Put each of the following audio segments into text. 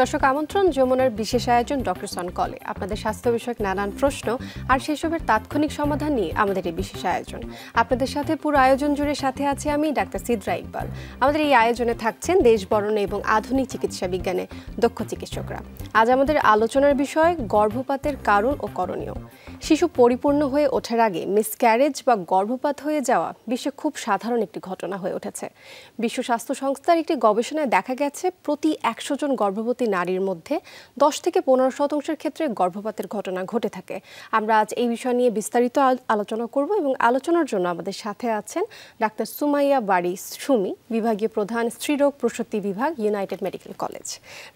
দর্শক আমন্ত্রণ যমুনার বিশেষ আয়োজন ডক্টর সন কলে আপনাদের স্বাস্থ্য বিষয়ক নানান প্রশ্ন আর সেসবের তাৎক্ষণিক সমাধান নিয়ে আমাদের এই বিশেষ আয়োজন আপনাদের সাথে পুরো আয়োজন জুড়ে সাথে আছে আমি ডাক্তার সিদ্রা ইকবাল আমাদের এই আয়োজনে থাকছেন দেশ বরণে এবং আধুনিক চিকিৎসা বিজ্ঞানে দক্ষ চিকিৎসকরা আজ আমাদের আলোচনার বিষয় গর্ভপাতের কারণ ও করণীয় শিশু পরিপূর্ণ হয়ে ওঠার আগে মিসক্যারেজ বা গর্ভপাত হয়ে যাওয়া বিশ্বে খুব সাধারণ একটি ঘটনা হয়ে উঠেছে বিশ্ব স্বাস্থ্য সংস্থার একটি গবেষণায় দেখা গেছে প্রতি একশো জন গর্ভবতী নারীর মধ্যে দশ থেকে পনেরো শতাংশের ক্ষেত্রে গর্ভপাতের ঘটনা ঘটে থাকে আমরা আজ এই বিষয় নিয়ে বিস্তারিত আলোচনা করব এবং আলোচনার জন্য আমাদের সাথে আছেন ডাক্তার সুমাইয়া বাড়ি সুমি বিভাগীয় প্রধান স্ত্রীরোগ প্রসূতি বিভাগ United Medical College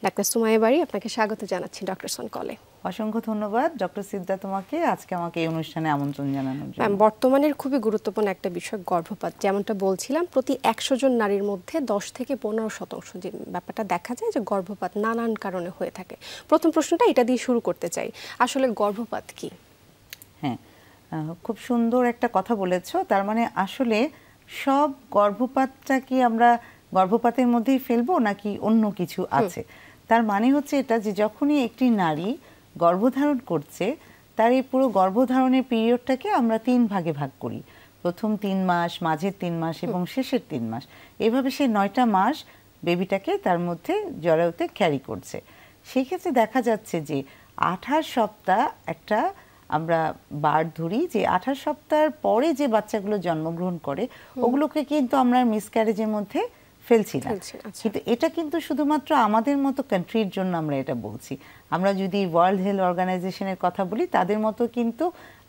doctor Sumaiya বাড়ি আপনাকে স্বাগত জানাচ্ছি ডক্টর সন কলে অসংখ্য ধন্যবাদ ডক্টর সিদ্ধা তোমাকে আজকে আমাকে এই অনুষ্ঠানে আমন্ত্রণ জানানোর জন্য ম্যাম বর্তমানের খুবই গুরুত্বপূর্ণ একটা বিষয় গর্ভপাত যেমনটা বলছিলাম প্রতি একশো জন নারীর মধ্যে দশ থেকে পনেরো শতাংশ যে ব্যাপারটা দেখা যায় যে গর্ভপাত নানান কারণে হয়ে থাকে প্রথম প্রশ্নটা এটা দিয়ে শুরু করতে চাই আসলে গর্ভপাত কি হ্যাঁ খুব সুন্দর একটা কথা বলেছ তার মানে আসলে সব গর্ভপাতটা কি আমরা গর্ভপাতের মধ্যেই ফেলবো নাকি অন্য কিছু আছে তার মানে হচ্ছে এটা যে যখনই একটি নারী গর্ভধারণ করছে তার এই পুরো গর্ভধারণের পিরিয়ডটাকে আমরা তিন ভাগে ভাগ করি প্রথম তিন মাস মাঝের তিন মাস এবং শেষের তিন মাস এভাবে সে নয়টা মাস বেবিটাকে তার মধ্যে জরায়ুতে ক্যারি করছে সেক্ষেত্রে দেখা যাচ্ছে যে আঠাশ সপ্তাহ একটা আমরা বার ধরি যে আঠাশ সপ্তাহের পরে যে বাচ্চাগুলো জন্মগ্রহণ করে ওগুলোকে কিন্তু আমরা মিসক্যারেজের মধ্যে ফেলছি না আচ্ছা। কিন্তু এটা কিন্তু শুধুমাত্র আমাদের মতো কান্ট্রির জন্য আমরা এটা বলছি আমরা যদি ওয়ার্ল্ড হেলথ অর্গানাইজেশনের কথা বলি তাদের মতো কিন্তু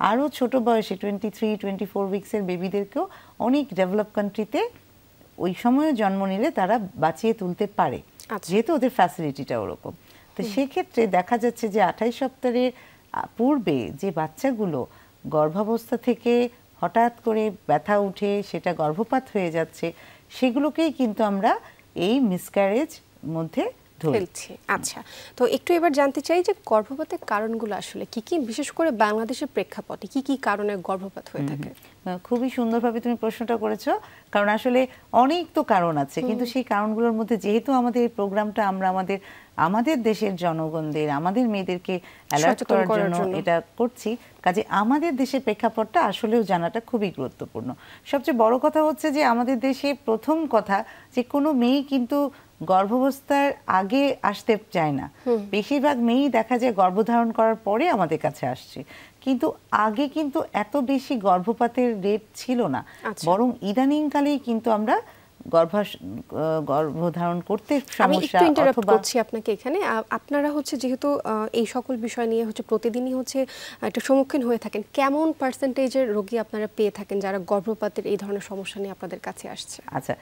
আরও ছোট বয়সে টোয়েন্টি থ্রি টোয়েন্টি ফোর উইক্সের বেবিদেরকেও অনেক ডেভেলপ কান্ট্রিতে ওই সময়ে জন্ম নিলে তারা বাঁচিয়ে তুলতে পারে আচ্ছা। যেহেতু ওদের ফ্যাসিলিটিটা ওরকম তো সেক্ষেত্রে দেখা যাচ্ছে যে আঠাইশ সপ্তাহের পূর্বে যে বাচ্চাগুলো গর্ভাবস্থা থেকে হঠাৎ করে ব্যথা উঠে সেটা গর্ভপাত হয়ে যাচ্ছে সেগুলোকেই কিন্তু আমরা এই মিসক্যারেজ মধ্যে ফেলছি আচ্ছা তো একটু এবার জানতে চাই যে গর্ভপাতের কারণগুলো আসলে কি কি বিশেষ করে বাংলাদেশের প্রেক্ষাপটে কি কি কারণে গর্ভপাত হয়ে থাকে খুবই সুন্দরভাবে তুমি প্রশ্নটা করেছো কারণ আসলে অনেক তো কারণ আছে কিন্তু সেই কারণগুলোর মধ্যে যেহেতু আমাদের প্রোগ্রামটা আমরা আমাদের আমাদের দেশের জনগণদের আমাদের মেয়েদেরকে অ্যালার্ট করার জন্য এটা করছি কাজে আমাদের দেশের প্রেক্ষাপটটা আসলেও জানাটা খুবই গুরুত্বপূর্ণ সবচেয়ে বড় কথা হচ্ছে যে আমাদের দেশে প্রথম কথা যে কোনো মেয়ে কিন্তু গর্ভাবস্থার আগে আসতে চায় না বেশিরভাগ মেয়েই দেখা যায় গর্ভধারণ করার পরে আমাদের কাছে আসছে কিন্তু আগে কিন্তু এত বেশি গর্ভপাতের রেট ছিল না আচ্ছা। বরং ইদানিংকালেই কিন্তু আমরা গর্ভধারণ করতে সমস্যা আমি একটু করছি আপনাকে এখানে আপনারা হচ্ছে যেহেতু এই সকল বিষয় নিয়ে হচ্ছে প্রতিদিনই হচ্ছে একটা সম্মুখীন হয়ে থাকেন কেমন পার্সেন্টেজের রোগী আপনারা পেয়ে থাকেন যারা গর্ভপাতের এই ধরনের সমস্যা নিয়ে আপনাদের কাছে আসছে আচ্ছা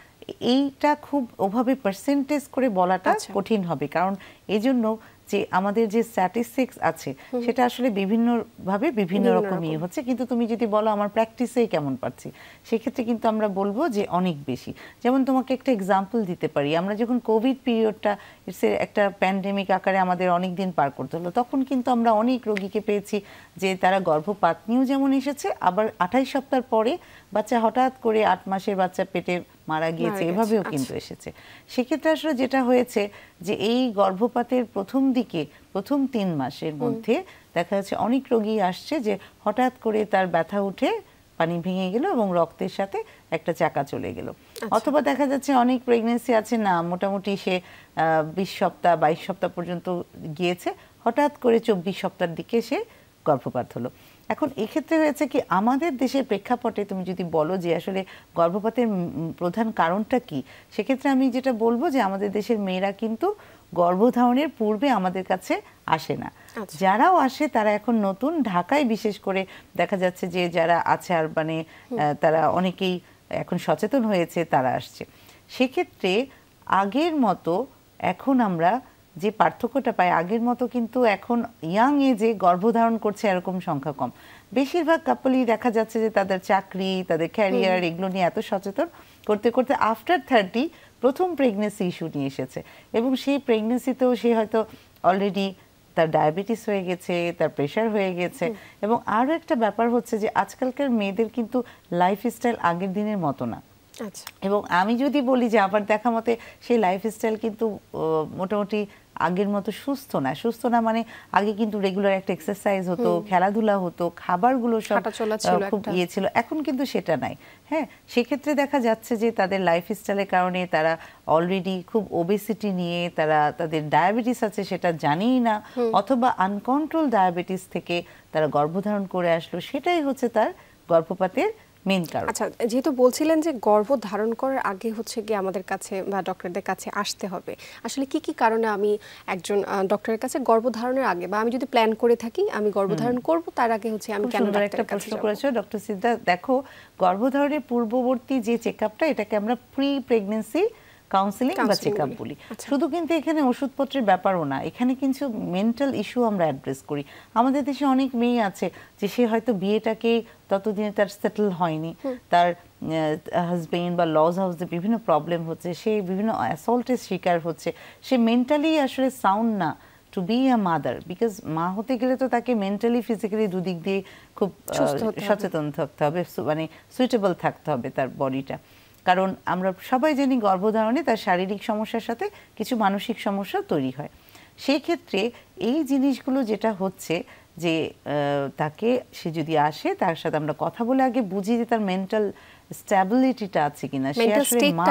এইটা খুব ওভাবে পার্সেন্টেজ করে বলাটা আচ্ছা। কঠিন হবে কারণ এই জন্য যে আমাদের যে স্ট্যাটিস্টিক্স আছে সেটা আসলে বিভিন্নভাবে বিভিন্ন রকমই হচ্ছে কিন্তু তুমি যদি বলো আমার প্র্যাকটিসেই কেমন পাচ্ছি সেক্ষেত্রে কিন্তু আমরা বলবো যে অনেক বেশি যেমন তোমাকে একটা এক্সাম্পল দিতে পারি আমরা যখন কোভিড পিরিয়ডটা ইটস একটা প্যান্ডেমিক আকারে আমাদের অনেক দিন পার করতে হলো তখন কিন্তু আমরা অনেক রোগীকে পেয়েছি যে তারা গর্ভপাত নিয়েও যেমন এসেছে আবার আঠাশ সপ্তাহ পরে বাচ্চা হঠাৎ করে আট মাসের বাচ্চা পেটে মারা গিয়েছে এভাবেও আচ্ছা। কিন্তু এসেছে সেক্ষেত্রে আসলে যেটা হয়েছে যে এই গর্ভপাতের প্রথম দিকে প্রথম তিন মাসের মধ্যে দেখা যাচ্ছে অনেক রোগী আসছে যে হঠাৎ করে তার ব্যথা উঠে পানি ভেঙে গেল এবং রক্তের সাথে একটা চাকা চলে গেল আচ্ছা। অথবা দেখা যাচ্ছে অনেক প্রেগনেন্সি আছে না মোটামুটি সে বিশ সপ্তাহ বাইশ সপ্তাহ পর্যন্ত গিয়েছে হঠাৎ করে চব্বিশ সপ্তাহের দিকে সে গর্ভপাত হলো এখন এক্ষেত্রে হয়েছে কি আমাদের দেশের প্রেক্ষাপটে তুমি যদি বলো যে আসলে গর্ভপাতের প্রধান কারণটা কি সেক্ষেত্রে আমি যেটা বলবো যে আমাদের দেশের মেয়েরা কিন্তু গর্ভধারণের পূর্বে আমাদের কাছে আসে না আচ্ছা। যারাও আসে তারা এখন নতুন ঢাকায় বিশেষ করে দেখা যাচ্ছে যে যারা আছে আর মানে তারা অনেকেই এখন সচেতন হয়েছে তারা আসছে সেক্ষেত্রে আগের মতো এখন আমরা যে পার্থক্যটা পায় আগের মতো কিন্তু এখন ইয়াং এজে গর্ভধারণ করছে এরকম সংখ্যা কম বেশিরভাগ কাপলই দেখা যাচ্ছে যে তাদের চাকরি তাদের ক্যারিয়ার এগুলো নিয়ে এত সচেতন করতে করতে আফটার থার্টি প্রথম প্রেগনেন্সি ইস্যু নিয়ে এসেছে এবং সেই প্রেগনেন্সিতেও সে হয়তো অলরেডি তার ডায়াবেটিস হয়ে গেছে তার প্রেশার হয়ে গেছে এবং আরও একটা ব্যাপার হচ্ছে যে আজকালকার মেয়েদের কিন্তু লাইফস্টাইল আগের দিনের মতো না আচ্ছা। এবং আমি যদি বলি যে আমার দেখা মতে সেই লাইফস্টাইল কিন্তু মোটামুটি আগের মতো সুস্থ না সুস্থ না মানে আগে কিন্তু রেগুলার একটা এক্সারসাইজ হতো খেলাধুলা হতো খাবারগুলো সব খুব ইয়ে ছিল এখন কিন্তু সেটা নাই হ্যাঁ সেক্ষেত্রে দেখা যাচ্ছে যে তাদের লাইফস্টাইলের কারণে তারা অলরেডি খুব ওবেসিটি নিয়ে তারা তাদের ডায়াবেটিস আছে সেটা জানেই না অথবা আনকন্ট্রোল ডায়াবেটিস থেকে তারা গর্ভধারণ করে আসলো সেটাই হচ্ছে তার গর্ভপাতের মেইন কারণ আচ্ছা যেহেতু বলছিলেন যে গর্ভ ধারণ করার আগে হচ্ছে গিয়ে আমাদের কাছে বা ডক্টরদের কাছে আসতে হবে আসলে কি কি কারণে আমি একজন ডক্টরের কাছে গর্ভ ধারণের আগে বা আমি যদি প্ল্যান করে থাকি আমি গর্ভ ধারণ করব তার আগে হচ্ছে আমি কেন একটা প্রশ্ন করেছো ডক্টর সিদ্ধা দেখো গর্ভধারণের পূর্ববর্তী যে চেকআপটা এটাকে আমরা প্রি প্রেগন্যান্সি কাউন্সিলিং বা চেক আপ বলি শুধু কিন্তু এখানে ওষুধপত্রের ব্যাপারও না এখানে কিন্তু মেন্টাল ইস্যু আমরা অ্যাড্রেস করি আমাদের দেশে অনেক মেয়ে আছে যে সে হয়তো বিয়েটাকে ততদিনে তার সেটেল হয়নি তার হাজবেন্ড বা লজ হাউসে বিভিন্ন প্রবলেম হচ্ছে সে বিভিন্ন অ্যাসল্টের শিকার হচ্ছে সে মেন্টালি আসলে সাউন্ড না to be a mother because মা হতে গেলে তো তাকে মেন্টালি ফিজিক্যালি দুদিক দিয়ে খুব সচেতন থাকতে হবে মানে সুইটেবল থাকতে হবে তার বডিটা কারণ আমরা সবাই জানি গর্ভধারণে তার শারীরিক সমস্যার সাথে কিছু মানসিক সমস্যা তৈরি হয় সেই ক্ষেত্রে এই জিনিসগুলো যেটা হচ্ছে যে তাকে সে যদি আসে তার সাথে আমরা কথা বলে আগে বুঝি যে তার মেন্টাল স্ট্যাবিলিটিটা আছে কিনা সে আসলে মা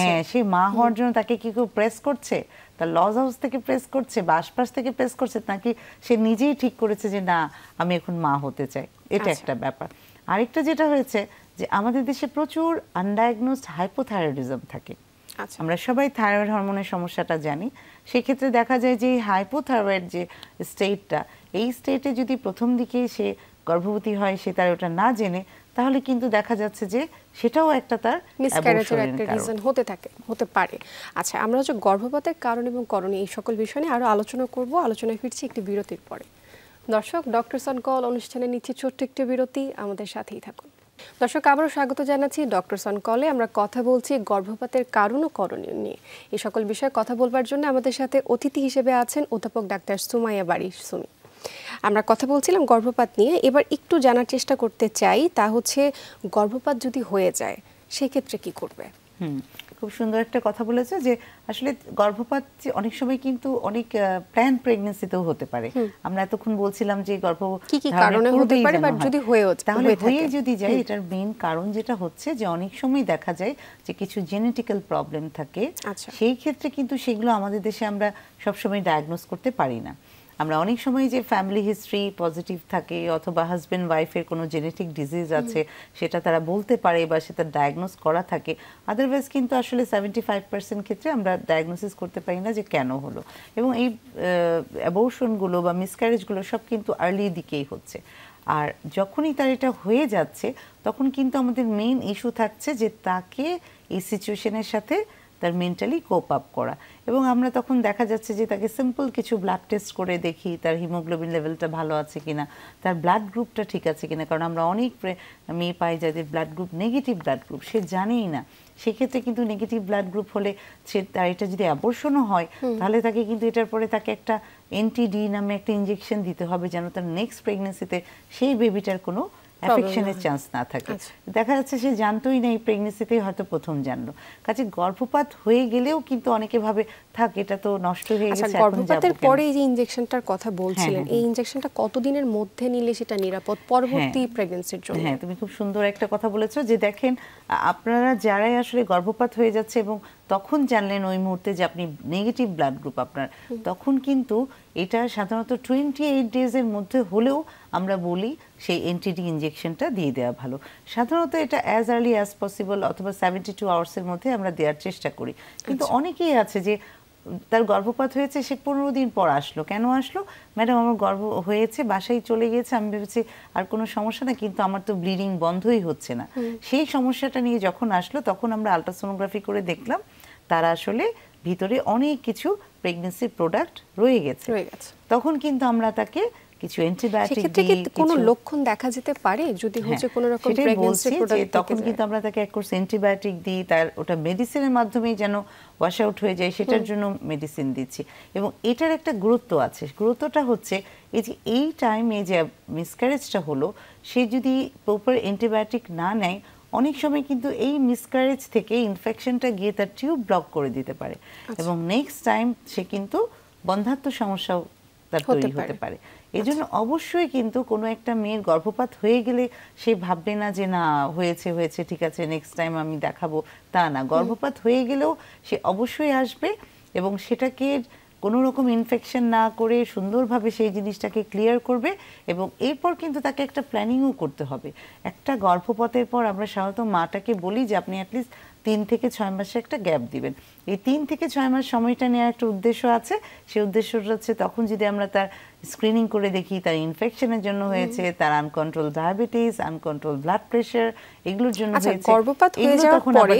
হ্যাঁ সে মা হওয়ার জন্য তাকে কি কেউ প্রেস করছে তার লজ হাউস থেকে প্রেস করছে বা আশপাশ থেকে প্রেস করছে নাকি সে নিজেই ঠিক করেছে যে না আমি এখন মা হতে চাই এটা আচ্ছা। একটা ব্যাপার আরেকটা যেটা হয়েছে যে আমাদের দেশে প্রচুর আনডায়াগনোসড হাইপোথাইরয়েডিজম থাকে আচ্ছা। আমরা সবাই থাইরয়েড হরমোনের সমস্যাটা জানি সেক্ষেত্রে দেখা যায় যে হাইপোথাইরয়েড যে স্টেটটা এই স্টেটে যদি প্রথম দিকে সে গর্ভবতী হয় সে তার ওটা না জেনে তাহলে কিন্তু দেখা যাচ্ছে যে সেটাও একটা তার মিসক্যারেজের একটা রিজন হতে থাকে হতে পারে আচ্ছা আমরা যে গর্ভপাতের কারণ এবং করণে এই সকল বিষয় নিয়ে আরও আলোচনা করব আলোচনা ফিরছি একটি বিরতির পরে দর্শক ডক্টর সনকল অনুষ্ঠানে নিচ্ছে ছোট্ট একটি বিরতি আমাদের সাথেই থাকুন দর্শক আবারও স্বাগত জানাচ্ছি ডক্টরসন কলে আমরা কথা বলছি গর্ভপাতের কারণ ও করণীয় নিয়ে এ সকল বিষয়ে কথা বলবার জন্য আমাদের সাথে অতিথি হিসেবে আছেন অধ্যাপক ডাক্তার সুমাইয়া বাড়ি সুমি আমরা কথা বলছিলাম গর্ভপাত নিয়ে এবার একটু জানার চেষ্টা করতে চাই তা হচ্ছে গর্ভপাত যদি হয়ে যায় সেক্ষেত্রে কি করবে খুব সুন্দর একটা কথা বলেছে যে আসলে গর্ভপাত অনেক সময় কিন্তু অনেক প্ল্যান প্রেগনেন্সিতেও হতে পারে আমরা এতক্ষণ বলছিলাম যে গর্ভ কি কি কারণে হতে পারে বাট যদি হয়ে তাহলে হয়ে যদি যায় এটার মেইন কারণ যেটা হচ্ছে যে অনেক সময় দেখা যায় যে কিছু জেনেটিক্যাল প্রবলেম থাকে আচ্ছা। সেই ক্ষেত্রে কিন্তু সেগুলো আমাদের দেশে আমরা সবসময় ডায়াগনোজ করতে পারি না আমরা অনেক সময় যে ফ্যামিলি হিস্ট্রি পজিটিভ থাকে অথবা হাজব্যান্ড ওয়াইফের কোনো জেনেটিক ডিজিজ আছে সেটা তারা বলতে পারে বা সেটা ডায়াগনোস করা থাকে আদারওয়াইজ কিন্তু আসলে সেভেন্টি ফাইভ পার্সেন্ট ক্ষেত্রে আমরা ডায়াগনোসিস করতে পারি না যে কেন হলো এবং এই অ্যাবর্শনগুলো বা মিসক্যারেজগুলো সব কিন্তু আর্লি দিকেই হচ্ছে আর যখনই তার এটা হয়ে যাচ্ছে তখন কিন্তু আমাদের মেইন ইস্যু থাকছে যে তাকে এই সিচুয়েশনের সাথে তার মেন্টালি কোপ আপ করা এবং আমরা তখন দেখা যাচ্ছে যে তাকে সিম্পল কিছু ব্লাড টেস্ট করে দেখি তার হিমোগ্লোবিন লেভেলটা ভালো আছে কিনা তার ব্লাড গ্রুপটা ঠিক আছে কিনা কারণ আমরা অনেক মেয়ে পাই যাদের blood group negative blood group সে জানেই না সেক্ষেত্রে কিন্তু নেগেটিভ ব্লাড গ্রুপ হলে সে তার এটা যদি অ্যাবর্শনও হয় তাহলে তাকে কিন্তু এটার পরে তাকে একটা এনটিডি নামে একটা ইঞ্জেকশন দিতে হবে যেন তার নেক্সট প্রেগনেন্সিতে সেই বেবিটার কোনো অ্যাফেকশনের চান্স না থাকে আচ্ছা। দেখা যাচ্ছে সে জানতোই না এই প্রেগনেন্সিতেই হয়তো প্রথম জানলো কাছে গর্ভপাত হয়ে গেলেও কিন্তু অনেকে ভাবে থাক এটা তো নষ্ট হয়ে আচ্ছা, গেছে গর্ভপাতের পরে এই যে ইনজেকশনটার কথা বলছিলেন হ্যাঁ, হ্যাঁ, এই ইনজেকশনটা হ্যাঁ। কতদিনের মধ্যে নিলে সেটা নিরাপদ পরবর্তী প্রেগনেন্সির জন্য হ্যাঁ তুমি খুব সুন্দর একটা কথা বলেছো যে দেখেন আপনারা যারাই আসলে গর্ভপাত হয়ে যাচ্ছে এবং তখন জানলেন ওই মুহূর্তে যে আপনি নেগেটিভ ব্লাড গ্রুপ আপনার তখন কিন্তু এটা সাধারণত টোয়েন্টি এইট ডেজের মধ্যে হলেও আমরা বলি সেই এনটিডি ইঞ্জেকশনটা দিয়ে দেওয়া ভালো সাধারণত এটা অ্যাজ আর্লি অ্যাজ পসিবল অথবা সেভেন্টি টু আওয়ার্সের মধ্যে আমরা দেওয়ার চেষ্টা করি কিন্তু আচ্ছা। অনেকেই আছে যে তার গর্ভপাত হয়েছে সে পনেরো দিন পর আসলো কেন আসলো ম্যাডাম আমার গর্ভ হয়েছে বাসায় চলে গিয়েছে আমি ভেবেছি আর কোনো সমস্যা না কিন্তু আমার তো ব্লিডিং বন্ধই হচ্ছে না সেই সমস্যাটা নিয়ে যখন আসলো তখন আমরা আলট্রাসোনোগ্রাফি করে দেখলাম তারা আসলে ভিতরে অনেক কিছু প্রেগনেন্সি প্রোডাক্ট রয়ে গেছে তখন কিন্তু আমরা তাকে কিছু অ্যান্টিবায়োটিক দিই কোনো লক্ষণ দেখা যেতে পারে যদি হ্যাঁ, হচ্ছে কোনো রকম প্রেগন্যান্সি প্রোডাক্ট তখন কিন্তু আমরা তাকে এক কোর্স অ্যান্টিবায়োটিক দিই তার ওটা মেডিসিনের মাধ্যমেই যেন ওয়াশ আউট হয়ে যায় সেটার জন্য মেডিসিন দিচ্ছি এবং এটার একটা গুরুত্ব আছে গুরুত্বটা হচ্ছে এই যে এই টাইমে যে মিসক্যারেজটা হলো সে যদি প্রপার অ্যান্টিবায়োটিক না নেয় অনেক সময় কিন্তু এই মিসকারেজ থেকে ইনফেকশনটা গিয়ে তার টিউব ব্লক করে দিতে পারে আচ্ছা। এবং নেক্সট টাইম সে কিন্তু বন্ধাত্ম সমস্যাও তার তৈরি হতে পারে এই জন্য আচ্ছা। অবশ্যই কিন্তু কোনো একটা মেয়ের গর্ভপাত হয়ে গেলে সে ভাববে না যে না হয়েছে হয়েছে ঠিক আছে নেক্সট টাইম আমি দেখাবো তা না গর্ভপাত হয়ে গেলেও সে অবশ্যই আসবে এবং সেটাকে কোনো রকম ইনফেকশন না করে সুন্দরভাবে সেই জিনিসটাকে ক্লিয়ার করবে এবং এরপর কিন্তু তাকে একটা প্ল্যানিংও করতে হবে একটা গর্ভপথের পর আমরা সাধারণত মাটাকে বলি যে আপনি অ্যাটলিস্ট তিন থেকে ছয় মাসে একটা গ্যাপ দিবেন এই তিন থেকে ছয় মাস সময়টা নেওয়ার একটা উদ্দেশ্য আছে সেই উদ্দেশ্যটা হচ্ছে তখন যদি আমরা তার স্ক্রিনিং করে দেখি তার ইনফেকশনের জন্য হয়েছে তার uncontrol diabetes uncontrol blood pressure এগুলোর জন্য আচ্ছা, গর্ভপাত হয়ে যাওয়ার পরে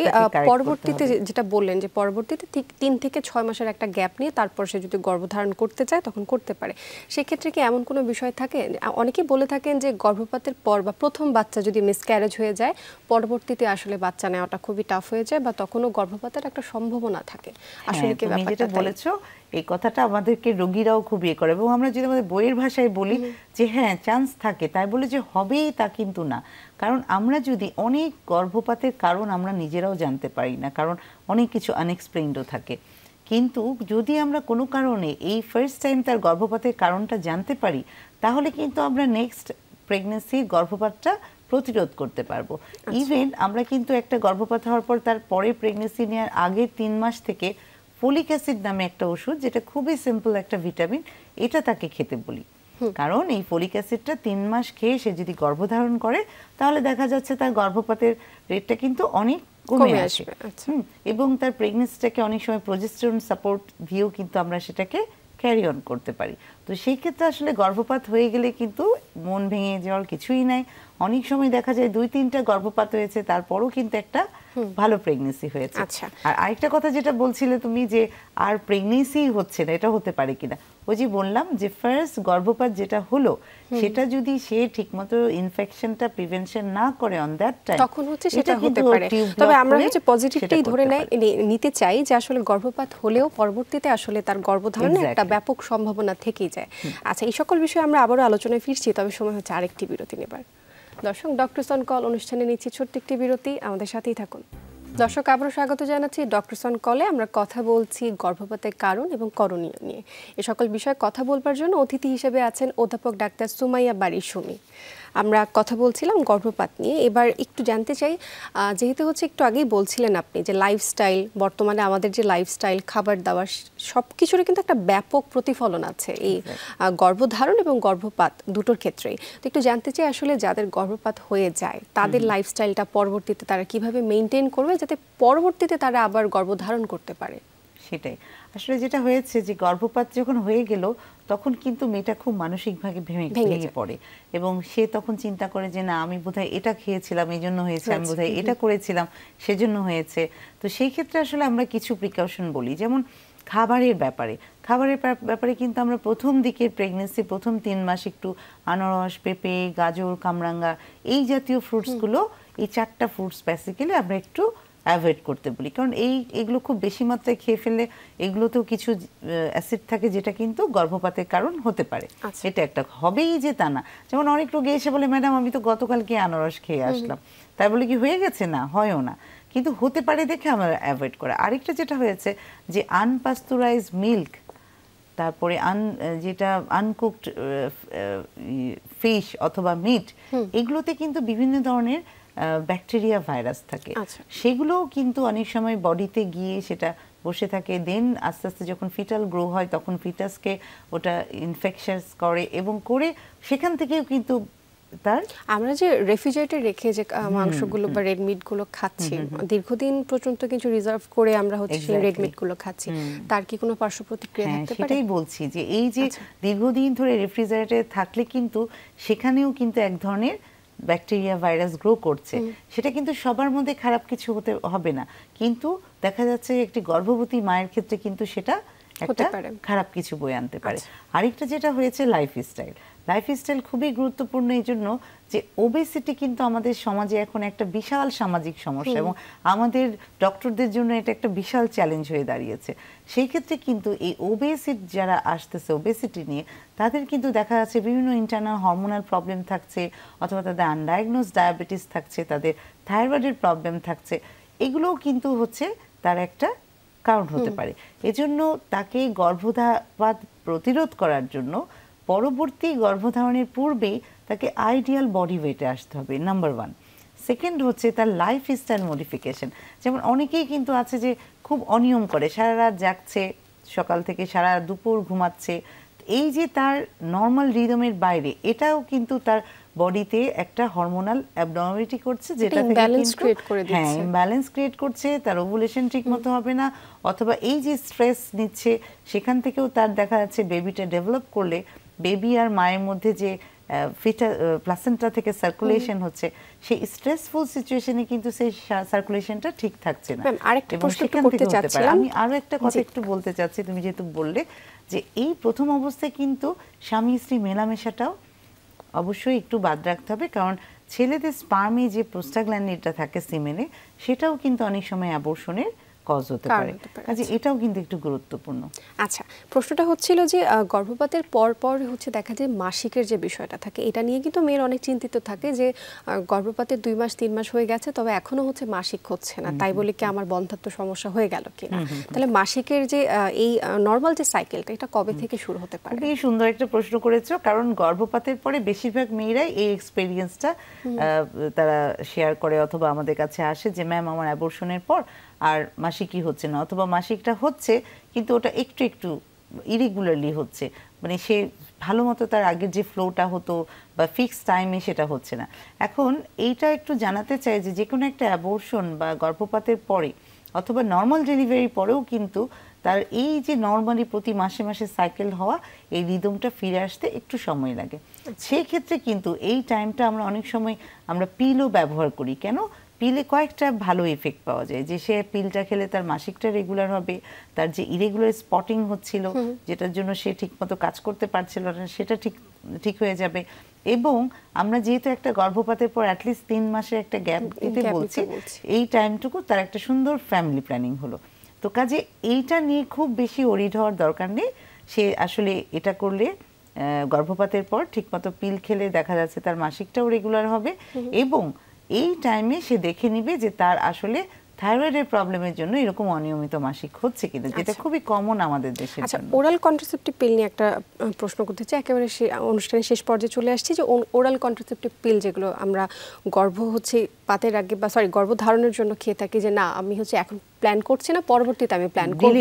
পরবর্তীতে যেটা বললেন যে পরবর্তীতে ঠিক তিন থেকে ছয় মাসের একটা গ্যাপ নিয়ে তারপর সে যদি গর্ভধারণ করতে চায় তখন করতে পারে সেক্ষেত্রে কি এমন কোনো বিষয় থাকে অনেকেই বলে থাকেন যে গর্ভপাতের পর বা প্রথম বাচ্চা যদি মিসক্যারেজ হয়ে যায় পরবর্তীতে আসলে বাচ্চা নেওয়াটা খুবই টাফ হয়ে যায় বা তখনও গর্ভপাতের একটা সম্ভাবনা থাকে আসলে হ্যাঁ, কি ব্যাপারটা বলেছো এই কথাটা আমাদেরকে রোগীরাও খুব ইয়ে করে এবং আমরা যদি আমাদের বইয়ের ভাষায় বলি যে হ্যাঁ চান্স থাকে তাই বলে যে হবেই তা কিন্তু না কারণ আমরা যদি অনেক গর্ভপাতের কারণ আমরা নিজেরাও জানতে পারি না কারণ অনেক কিছু আনএক্সপ্লেইনডও থাকে কিন্তু যদি আমরা কোনো কারণে এই ফার্স্ট টাইম তার গর্ভপাতের কারণটা জানতে পারি তাহলে কিন্তু আমরা নেক্সট প্রেগনেন্সির গর্ভপাতটা প্রতিরোধ করতে পারবো ইভেন আচ্ছা। আমরা কিন্তু একটা গর্ভপাত হওয়ার পর তার পরে প্রেগনেন্সি নেওয়ার আগের তিন মাস থেকে ফোলিক অ্যাসিড নামে একটা ওষুধ যেটা খুবই সিম্পল একটা ভিটামিন এটা তাকে খেতে বলি কারণ এই ফোলিক অ্যাসিডটা তিন মাস খেয়ে সে যদি গর্ভধারণ করে তাহলে দেখা যাচ্ছে তার গর্ভপাতের রেটটা কিন্তু অনেক কমে আসে আচ্ছা। এবং তার প্রেগনেন্সিটাকে অনেক সময় প্রজেস্টেরন সাপোর্ট দিয়েও কিন্তু আমরা সেটাকে ক্যারি অন করতে পারি তো সেই ক্ষেত্রে আসলে গর্ভপাত হয়ে গেলে কিন্তু মন ভেঙে যাওয়ার কিছুই নাই অনেক সময় দেখা যায় দুই তিনটা গর্ভপাত হয়েছে তারপরও কিন্তু একটা ভালো প্রেগনেন্সি হয়েছে আচ্ছা। আর আরেকটা কথা যেটা বলছিলে তুমি যে আর প্রেগনেন্সি হচ্ছে না এটা হতে পারে কিনা ওই যে বললাম যে ফার্স্ট গর্ভপাত যেটা হলো সেটা যদি সে ঠিকমতো ইনফেকশনটা প্রিভেনশন না করে অন দ্যাট টাইম তখন হচ্ছে সেটা হতে পারে তবে আমরা হচ্ছে পজিটিভটাই ধরে নাই নিতে চাই যে আসলে গর্ভপাত হলেও পরবর্তীতে আসলে তার গর্ভধারণের একটা ব্যাপক সম্ভাবনা থেকেই যায় হয়েছে আচ্ছা এই সকল বিষয়ে আমরা আবারও আলোচনায় ফিরছি তবে সময় হচ্ছে আরেকটি বিরতি নেবার দর্শক ডক্টর সন কল অনুষ্ঠানে নিচ্ছি ছোট্ট একটি বিরতি আমাদের সাথেই থাকুন দর্শক আবারও স্বাগত জানাচ্ছি ডক্টর সন কলে আমরা কথা বলছি গর্ভপাতের কারণ এবং করণীয় নিয়ে এ সকল বিষয়ে কথা বলবার জন্য অতিথি হিসেবে আছেন অধ্যাপক ডাক্তার সুমাইয়া বাড়ি সুমি আমরা কথা বলছিলাম গর্ভপাত নিয়ে এবার একটু জানতে চাই যেহেতু হচ্ছে একটু আগেই বলছিলেন আপনি যে লাইফস্টাইল বর্তমানে আমাদের যে লাইফস্টাইল খাবার দাবার সব কিছুরই কিন্তু একটা ব্যাপক প্রতিফলন আছে এই গর্ভধারণ এবং গর্ভপাত দুটোর ক্ষেত্রেই তো একটু জানতে চাই আসলে যাদের গর্ভপাত হয়ে যায় তাদের লাইফস্টাইলটা পরবর্তীতে তারা কিভাবে মেনটেন করবে যাতে পরবর্তীতে তারা আবার গর্ভধারণ করতে পারে সেটাই আসলে যেটা হয়েছে যে গর্ভপাত যখন হয়ে গেল তখন কিন্তু মেয়েটা খুব মানসিকভাবে ভেঙে পড়ে এবং সে তখন চিন্তা করে যে না আমি বোধহয় এটা খেয়েছিলাম এই জন্য হয়েছে আমি বোধহয় এটা করেছিলাম সেজন্য হয়েছে তো সেই ক্ষেত্রে আসলে আমরা কিছু প্রিকশন বলি যেমন খাবারের ব্যাপারে খাবারের ব্যাপারে কিন্তু আমরা প্রথম দিকের প্রেগনেন্সি প্রথম তিন মাস একটু আনারস পেঁপে গাজর কামরাঙ্গা এই জাতীয় ফ্রুটসগুলো এই চারটা ফ্রুটস বেসিক্যালি আমরা একটু অ্যাভয়েড করতে বলি কারণ এই এগুলো খুব বেশি মাত্রায় খেয়ে ফেলে এগুলোতেও কিছু অ্যাসিড থাকে যেটা কিন্তু গর্ভপাতের কারণ হতে পারে আচ্ছা। এটা একটা হবেই যে তা না যেমন অনেক রোগী এসে বলে ম্যাডাম আমি তো গতকালকে আনারস খেয়ে আসলাম তাই বলে কি হয়ে গেছে না হয়ও না কিন্তু হতে পারে দেখে আমরা অ্যাভয়েড করা আরেকটা যেটা হয়েছে যে আনপাস্তুরাইজ মিল্ক তারপরে আন যেটা আনকুকড ফিশ অথবা মিট এগুলোতে কিন্তু বিভিন্ন ধরনের ব্যাকটেরিয়া ভাইরাস থাকে আচ্ছা। সেগুলোও কিন্তু অনেক সময় বডিতে গিয়ে সেটা বসে থাকে দেন আস্তে আস্তে যখন ফিটাল গ্রো হয় তখন ফিটাসকে ওটা ইনফেকশন করে এবং করে সেখান থেকেও কিন্তু তার আমরা যে রেফ্রিজারেটে রেখে যে মাংসগুলো বা রেডমিট গুলো খাচ্ছি দীর্ঘদিন পর্যন্ত কিছু রিজার্ভ করে আমরা হচ্ছে রেড মিট গুলো খাচ্ছি তার কি কোনো পার্শ্ব প্রতিক্রিয়া হ্যাঁ, থাকতে পারে সেটাই বলছি যে এই যে আচ্ছা। দীর্ঘদিন ধরে রেফ্রিজারেটে থাকলে কিন্তু সেখানেও কিন্তু এক ধরনের ব্যাকটেরিয়া ভাইরাস গ্রো করছে সেটা কিন্তু সবার মধ্যে খারাপ কিছু হতে হবে না কিন্তু দেখা যাচ্ছে একটি গর্ভবতী মায়ের ক্ষেত্রে কিন্তু সেটা একটা খারাপ কিছু বয়ে আনতে পারে আচ্ছা। আরেকটা যেটা হয়েছে লাইফস্টাইল লাইফস্টাইল খুবই গুরুত্বপূর্ণ এই জন্য যে ওবেসিটি কিন্তু আমাদের সমাজে এখন একটা বিশাল সামাজিক সমস্যা এবং আমাদের ডক্টরদের জন্য এটা একটা বিশাল চ্যালেঞ্জ হয়ে দাঁড়িয়েছে সেই ক্ষেত্রে কিন্তু এই ওবেসিটি যারা আসতেছে ওবেসিটি নিয়ে তাদের কিন্তু দেখা যাচ্ছে বিভিন্ন ইন্টারনাল হরমোনাল প্রবলেম থাকছে অথবা তাদের আনডায়াগনোজ ডায়াবেটিস থাকছে তাদের থাইরয়েডের প্রবলেম থাকছে এগুলোও কিন্তু হচ্ছে তার একটা কারণ হতে পারে এজন্য তাকে গর্ভধাপাত প্রতিরোধ করার জন্য পরবর্তী গর্ভধারণের পূর্বে তাকে আইডিয়াল বডি ওয়েটে আসতে হবে নাম্বার ওয়ান সেকেন্ড হচ্ছে তার লাইফ স্টাইল মডিফিকেশন যেমন অনেকেই কিন্তু আছে যে খুব অনিয়ম করে সারা রাত জাগছে সকাল থেকে সারা দুপুর ঘুমাচ্ছে এই যে তার নর্মাল রিদমের বাইরে এটাও কিন্তু তার বডিতে একটা হরমোনাল অ্যাবনর্মালিটি করছে যেটা হ্যাঁ ইমব্যালেন্স ক্রিয়েট করছে তার ওভুলেশন ঠিক মতো হবে না অথবা এই যে স্ট্রেস নিচ্ছে সেখান থেকেও তার দেখা যাচ্ছে বেবিটা ডেভেলপ করলে বেবি আর মায়ের মধ্যে যে ফিটা প্লাসেন্টা থেকে সার্কুলেশন হচ্ছে সেই স্ট্রেসফুল সিচুয়েশনে কিন্তু সেই সার্কুলেশনটা ঠিক থাকছে না এবং সেখান থেকে হতে পারে আমি আরও একটা কথা একটু বলতে চাচ্ছি তুমি যেহেতু বললে যে এই প্রথম অবস্থায় কিন্তু স্বামী স্ত্রী মেলামেশাটাও অবশ্যই একটু বাদ রাখতে হবে কারণ ছেলেদের স্পার্মে যে প্রোস্টাগ্ল্যান্ডিটা থাকে সিমেনে সেটাও কিন্তু অনেক সময় অ্যাবর্ষণের কজ হতে পারে কাজে আচ্ছা। এটাও কিন্তু একটু গুরুত্বপূর্ণ আচ্ছা প্রশ্নটা হচ্ছিল যে গর্ভপাতের পর পর হচ্ছে দেখা যায় মাসিকের যে বিষয়টা থাকে এটা নিয়ে কিন্তু মেয়ের অনেক চিন্তিত থাকে যে গর্ভপাতের দুই মাস তিন মাস হয়ে গেছে তবে এখনো হচ্ছে মাসিক হচ্ছে না তাই বলে কি আমার বন্ধাত্ম সমস্যা হয়ে গেল কিনা তাহলে মাসিকের যে এই নর্মাল যে সাইকেলটা এটা কবে থেকে শুরু হতে পারে খুবই সুন্দর একটা প্রশ্ন করেছো কারণ গর্ভপাতের পরে বেশিরভাগ মেয়েরাই এই এক্সপেরিয়েন্সটা তারা শেয়ার করে অথবা আমাদের কাছে আসে যে ম্যাম আমার অ্যাবর্শনের পর আর মাসিকই হচ্ছে না অথবা মাসিকটা হচ্ছে কিন্তু ওটা একটু একটু ইরেগুলারলি হচ্ছে মানে সে ভালো মতো তার আগের যে ফ্লোটা হতো বা ফিক্স টাইমে সেটা হচ্ছে না এখন এইটা একটু জানাতে চাই যে যে কোনো একটা অ্যাবর্শন বা গর্ভপাতের পরে অথবা নর্মাল ডেলিভারি পরেও কিন্তু তার এই যে নর্মালি প্রতি মাসে মাসে সাইকেল হওয়া এই রিদমটা ফিরে আসতে একটু সময় লাগে আচ্ছা। সেক্ষেত্রে কিন্তু এই টাইমটা আমরা অনেক সময় আমরা পিলও ব্যবহার করি কেন পিলে কয়েকটা ভালো এফেক্ট পাওয়া যায় যে সে পিলটা খেলে তার মাসিকটা রেগুলার হবে তার যে ইরেগুলার স্পটিং হচ্ছিল যেটার জন্য সে ঠিকমতো কাজ করতে পারছিল না সেটা ঠিক ঠিক হয়ে যাবে এবং আমরা যেহেতু একটা গর্ভপাতের পর অ্যাটলিস্ট তিন মাসের একটা গ্যাপ দিতে বলছি এই টাইমটুকু তার একটা সুন্দর ফ্যামিলি প্ল্যানিং হলো তো কাজে এইটা নিয়ে খুব বেশি অরিড হওয়ার দরকার নেই সে আসলে এটা করলে গর্ভপাতের পর ঠিকমতো পিল খেলে দেখা যাচ্ছে তার মাসিকটাও রেগুলার হবে এবং এই টাইমে সে দেখে নিবে যে তার আসলে থাইরয়েডের প্রবলেমের জন্য এরকম অনিয়মিত মাসিক হচ্ছে কিনা যেটা আচ্ছা। খুবই কমন আমাদের দেশে আচ্ছা ওরাল কন্ট্রাসেপটিভ পিল নিয়ে একটা প্রশ্ন করতে চাই একেবারে অনুষ্ঠানের শেষ পর্যায়ে চলে আসছি যে ওরাল কন্ট্রাসেপটিভ পিল যেগুলো আমরা গর্ভ হচ্ছে পাতের আগে বা সরি গর্ভ ধারণের জন্য খেয়ে থাকি যে না আমি হচ্ছে এখন প্ল্যান করছি না পরবর্তীতে আমি প্ল্যান করব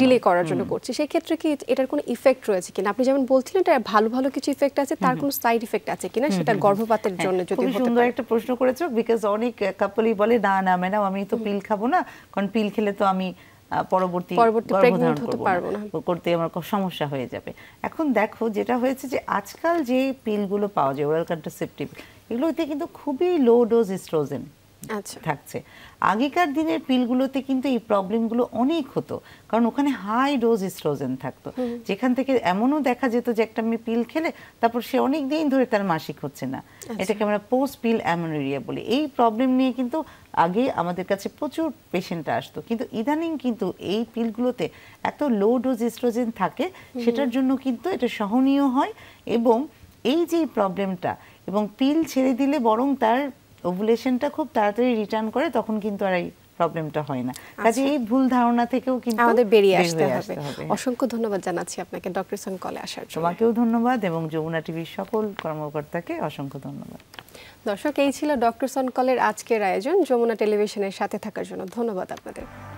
ডিলে করার জন্য করছি সেই কি এটার কোনো ইফেক্ট রয়েছে কিনা আপনি যেমন বলছিলেন এটা ভালো ভালো কিছু ইফেক্ট আছে তার কোনো সাইড ইফেক্ট আছে কিনা সেটা গর্ভপাতের হ্যাঁ, জন্য যদি সুন্দর একটা প্রশ্ন করেছো বিকজ অনেক কাপলই বলে না না ম্যাডাম আমি তো পিল খাবো না কারণ পিল খেলে তো আমি পরবর্তী গর্ভধারণ করতে আমার সমস্যা হয়ে যাবে এখন দেখো যেটা হয়েছে যে আজকাল যে পিলগুলো পাওয়া যায় ওরাল কন্ট্রাসেপটিভ এগুলোতে কিন্তু খুবই লো ডোজ ইস্ট্রোজেন আচ্ছা। থাকছে আগেকার দিনের পিলগুলোতে কিন্তু এই প্রবলেমগুলো অনেক হতো কারণ ওখানে হাই ডোজ ইস্ট্রোজেন থাকতো যেখান থেকে এমনও দেখা যেত যে একটা মেয়ে পিল খেলে তারপর সে অনেক দিন ধরে তার মাসিক হচ্ছে না আচ্ছা। এটাকে আমরা পোস্ট পিল অ্যামোনেরিয়া বলি এই প্রবলেম নিয়ে কিন্তু আগে আমাদের কাছে প্রচুর পেশেন্ট আসতো কিন্তু ইদানিং কিন্তু এই পিলগুলোতে এত লো ডোজ ইস্ট্রোজেন থাকে সেটার জন্য কিন্তু এটা সহনীয় হয় এবং এই যে প্রবলেমটা এবং পিল ছেড়ে দিলে বরং তার ওভুলেশনটা খুব তাড়াতাড়ি রিটার্ন করে তখন কিন্তু আর এই প্রবলেমটা হয় না আচ্ছা। কাজে এই ভুল ধারণা থেকেও কিন্তু আমাদের বেরিয়ে আসতে হবে অসংখ্য ধন্যবাদ জানাচ্ছি আপনাকে ডক্টর সন কলে আসার জন্য তোমাকেও ধন্যবাদ এবং যমুনা টিভির সকল কর্মকর্তাকে অসংখ্য ধন্যবাদ দর্শক এই ছিল ডক্টর সন কলের আজকের আয়োজন যমুনা টেলিভিশনের সাথে থাকার জন্য ধন্যবাদ আপনাদের